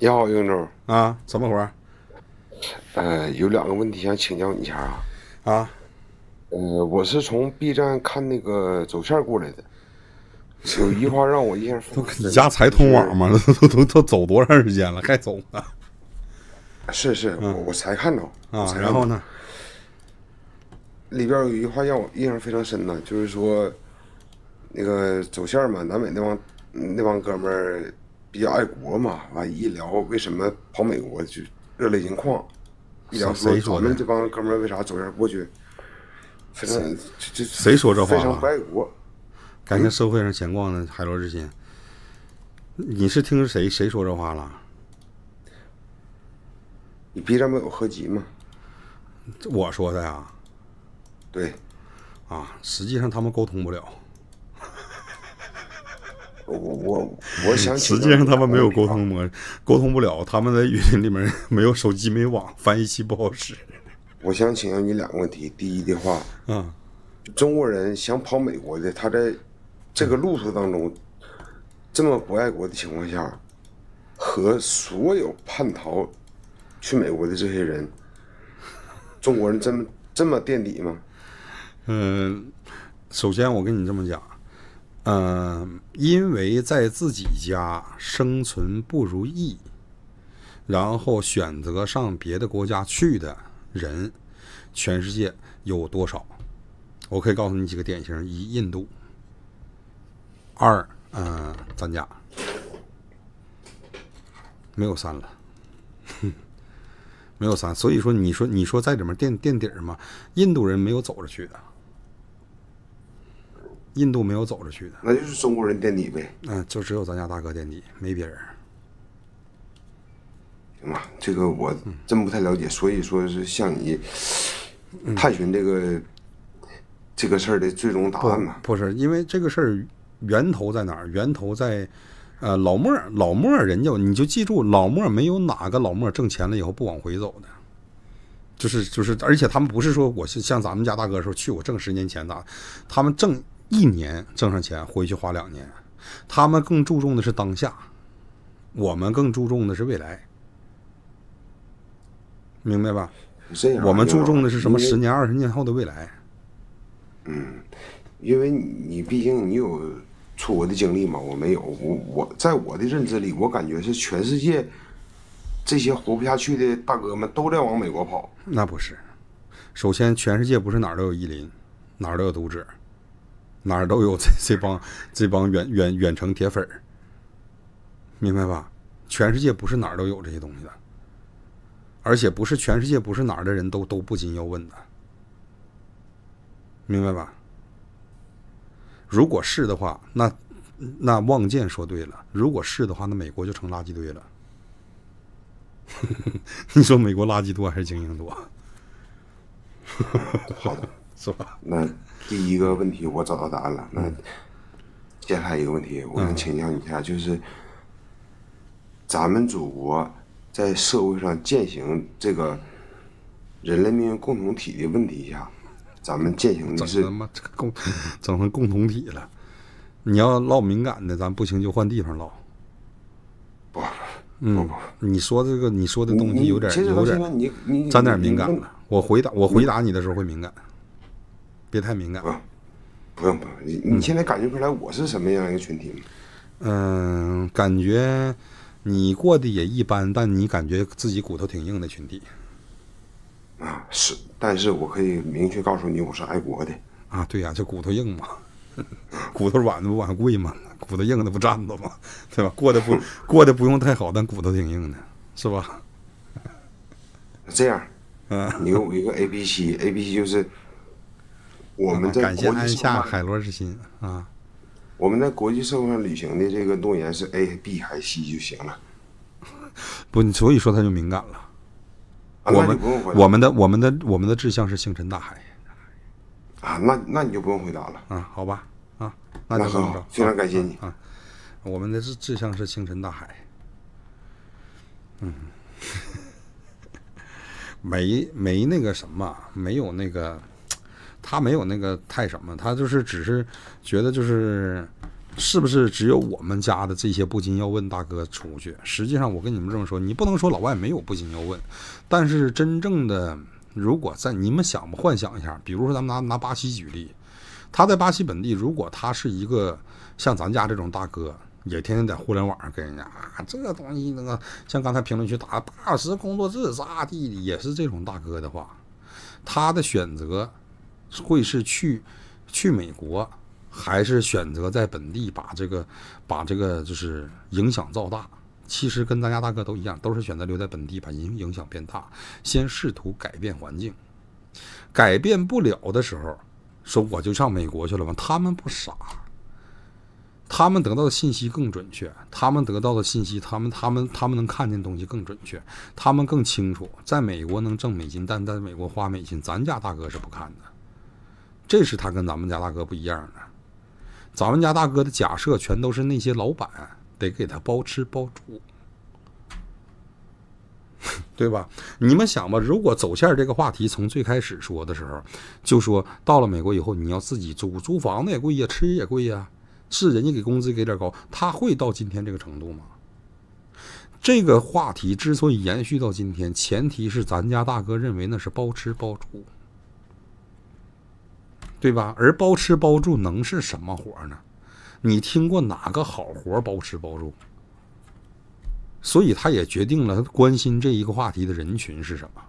你好，英州啊，什么活？呃，有两个问题想请教你一下啊。啊，呃，我是从 B 站看那个走线过来的，有一句话让我印象非常。你家才通网吗？都都都走多长时间了？还走吗？是是，我我才看着啊。然后呢？里边有一句话让我印象非常深呢，就是说，那个走线嘛，南北那帮那帮哥们儿。比较爱国嘛，完一聊为什么跑美国，就热泪盈眶。一聊说咱们这帮哥们为啥走是过去，非常这这谁说这话了？非常爱国。感谢社会上闲逛的海螺之心，你是听谁谁说这话了？你 B 站不有合集吗？我说的呀。对。啊，实际上他们沟通不了。我我我想，实际上他们没有沟通模，沟通不了。他们在语音里面没有手机，没网，翻译器不好使。我想请教你两个问题：第一的话，嗯，中国人想跑美国的，他在这个路途当中这么不爱国的情况下，和所有叛逃去美国的这些人，中国人这么这么垫底吗？嗯，首先我跟你这么讲。嗯，因为在自己家生存不如意，然后选择上别的国家去的人，全世界有多少？我可以告诉你几个典型：一、印度；二、嗯，咱家没有三了，没有三。所以说，你说你说在里面垫垫底儿嘛？印度人没有走着去的。印度没有走着去的，那就是中国人垫底呗。嗯，就只有咱家大哥垫底，没别人。行吧，这个我真不太了解，所以说是向你探寻这个这个事儿的最终答案嘛？不是，因为这个事儿源头在哪儿？源头在，呃，老莫，老莫，人家你就记住，老莫没有哪个老莫挣钱了以后不往回走的，就是就是，而且他们不是说，我是像咱们家大哥说去，我挣十年钱咋？他们挣。一年挣上钱回去花两年，他们更注重的是当下，我们更注重的是未来，明白吧？这样，我们注重的是什么？十年、二十年后的未来。嗯，因为你毕竟你有出国的经历嘛，我没有，我我在我的认知里，我感觉是全世界这些活不下去的大哥们都在往美国跑。那不是，首先全世界不是哪儿都有伊林，哪儿都有读者。哪儿都有这 这帮这帮远远远程铁粉儿，明白吧？全世界不是哪儿都有这些东西的，而且不是全世界不是哪儿的人都都不禁要问的，明白吧？如果是的话，那那望见说对了。如果是的话，那美国就成垃圾堆了。你说美国垃圾多还是精英多？好的，是吧？那。第一个问题我找到答案了。那接下来一个问题，我想请教一下，就是咱们祖国在社会上践行这个人类命运共同体的问题下，咱们践行的是？整他妈这个共，整成共同体了。你要唠敏感的，咱不行就换地方唠。不，不不，你说这个，你说的东西有点有点沾点敏感了。我回答我回答你的时候会敏感。别太敏感啊！不用不用，你你现在感觉出来我是什么样一个群体吗？嗯，感觉你过得也一般，但你感觉自己骨头挺硬的群体。啊，是，但是我可以明确告诉你，我是爱国的。啊，对呀，这骨头硬嘛，骨头软的不还贵吗？骨头硬的不站着吗？对吧？过得不 过得不用太好，但骨头挺硬的，是吧？这样，嗯，你给我一个 A、B、C，A、B、C 就是。我们感谢他下海螺之心啊！我们在国际社会上履行的这个诺言是 A、B、还是 C 就行了，不，你所以说他就敏感了。啊，们，我们的我们的我们的志向是星辰大海啊！那那你就不用回答了啊！好吧啊，那就很照，非常感谢你啊！我们的志志向是星辰大海。嗯，没没那个什么，没有那个。他没有那个太什么，他就是只是觉得就是，是不是只有我们家的这些不禁要问大哥出去？实际上我跟你们这么说，你不能说老外没有不禁要问，但是真正的如果在你们想不幻想一下，比如说咱们拿拿巴西举例，他在巴西本地，如果他是一个像咱家这种大哥，也天天在互联网上跟人家啊，这个东西那个，像刚才评论区打八师工作室咋地，也是这种大哥的话，他的选择。会是去去美国，还是选择在本地把这个把这个就是影响造大？其实跟咱家大哥都一样，都是选择留在本地把影影响变大，先试图改变环境，改变不了的时候，说我就上美国去了吗？他们不傻，他们得到的信息更准确，他们得到的信息，他们他们他们能看见东西更准确，他们更清楚，在美国能挣美金，但在美国花美金，咱家大哥是不看的。这是他跟咱们家大哥不一样的，咱们家大哥的假设全都是那些老板得给他包吃包住，对吧？你们想吧，如果走线这个话题从最开始说的时候，就说到了美国以后你要自己租，租房子也贵呀，吃也贵呀，是人家给工资给点高，他会到今天这个程度吗？这个话题之所以延续到今天，前提是咱家大哥认为那是包吃包住。对吧？而包吃包住能是什么活呢？你听过哪个好活包吃包住？所以他也决定了他关心这一个话题的人群是什么？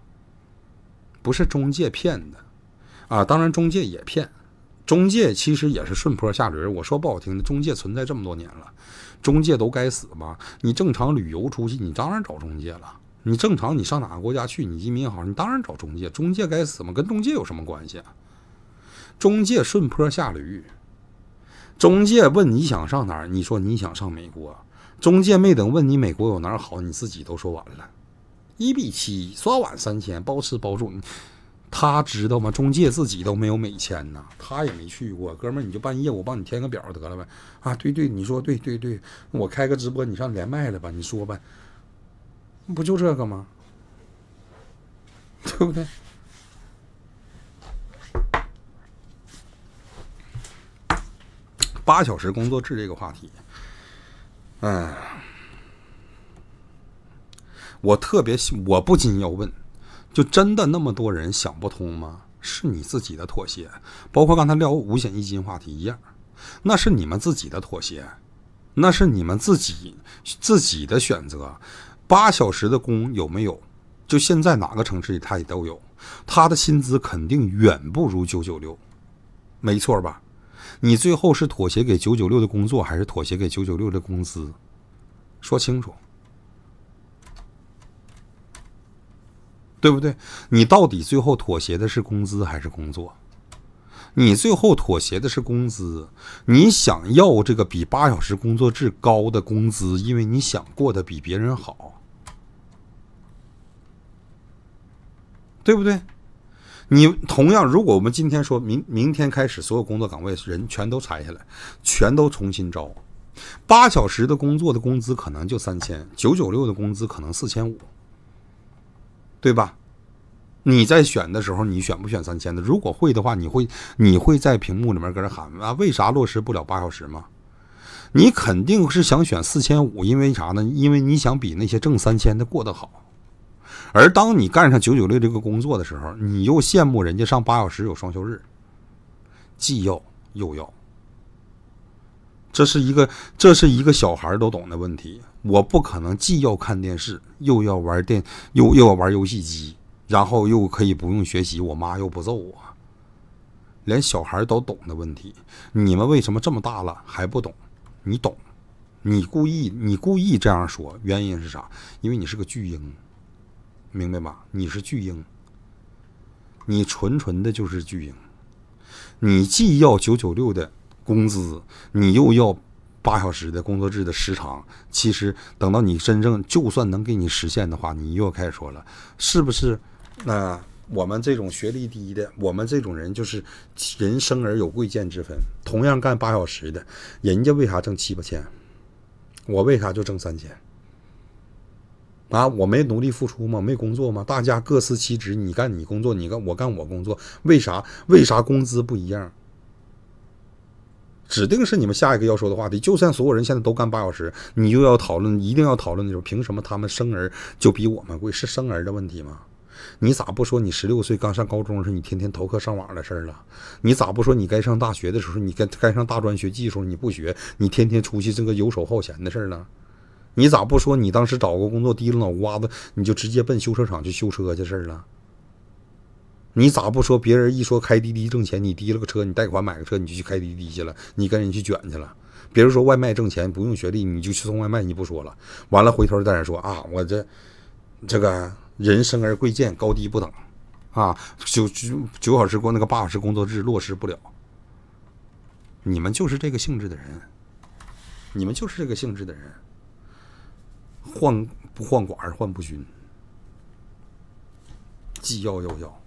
不是中介骗的啊！当然中介也骗，中介其实也是顺坡下驴。我说不好听的，中介存在这么多年了，中介都该死吧？你正常旅游出去，你当然找中介了。你正常你上哪个国家去？你移民好，你当然找中介。中介该死吗？跟中介有什么关系？中介顺坡下驴，中介问你想上哪儿，你说你想上美国，中介没等问你美国有哪儿好，你自己都说完了，一比七，刷碗三千，包吃包住，他知道吗？中介自己都没有美签呢，他也没去过，哥们儿你就办业务，我帮你填个表得了呗，啊，对对，你说对对对，我开个直播，你上连麦了吧，你说吧，不就这个吗？对不对？八小时工作制这个话题，嗯，我特别，我不禁要问：，就真的那么多人想不通吗？是你自己的妥协，包括刚才聊五险一金话题一样，那是你们自己的妥协，那是你们自己自己的选择。八小时的工有没有？就现在哪个城市他也都有，他的薪资肯定远不如九九六，没错吧？你最后是妥协给九九六的工作，还是妥协给九九六的工资？说清楚，对不对？你到底最后妥协的是工资还是工作？你最后妥协的是工资，你想要这个比八小时工作制高的工资，因为你想过得比别人好，对不对？你同样，如果我们今天说明明天开始，所有工作岗位人全都裁下来，全都重新招，八小时的工作的工资可能就三千，九九六的工资可能四千五，对吧？你在选的时候，你选不选三千的？如果会的话，你会你会在屏幕里面搁这喊啊？为啥落实不了八小时吗？你肯定是想选四千五，因为啥呢？因为你想比那些挣三千的过得好。而当你干上九九六这个工作的时候，你又羡慕人家上八小时有双休日，既要又要，这是一个这是一个小孩都懂的问题。我不可能既要看电视，又要玩电，又又要玩游戏机，然后又可以不用学习，我妈又不揍我，连小孩都懂的问题。你们为什么这么大了还不懂？你懂？你故意你故意这样说，原因是啥？因为你是个巨婴。明白吗？你是巨婴，你纯纯的就是巨婴，你既要九九六的工资，你又要八小时的工作制的时长。其实等到你真正就算能给你实现的话，你又要开说了，是不是？那我们这种学历低的，我们这种人就是人生而有贵贱之分。同样干八小时的，人家为啥挣七八千？我为啥就挣三千？啊，我没努力付出吗？没工作吗？大家各司其职，你干你工作，你干我干我工作，为啥？为啥工资不一样？指定是你们下一个要说的话题。就算所有人现在都干八小时，你又要讨论，一定要讨论的时候，凭什么他们生儿就比我们贵？是生儿的问题吗？你咋不说你十六岁刚上高中时你天天逃课上网的事儿了？你咋不说你该上大学的时候，你该该上大专学技术，你不学，你天天出去这个游手好闲的事儿呢？你咋不说你当时找个工作低了脑瓜子，你就直接奔修车厂去修车去事儿了？你咋不说别人一说开滴滴挣钱，你低了个车，你贷款买个车，你就去开滴滴去了？你跟人去卷去了？别人说外卖挣钱不用学历，你就去送外卖，你不说了？完了回头在那说啊，我这这个人生而贵贱高低不等，啊，九九九小时过那个八小时工作制落实不了。你们就是这个性质的人，你们就是这个性质的人。换不换管换不均，既要又要。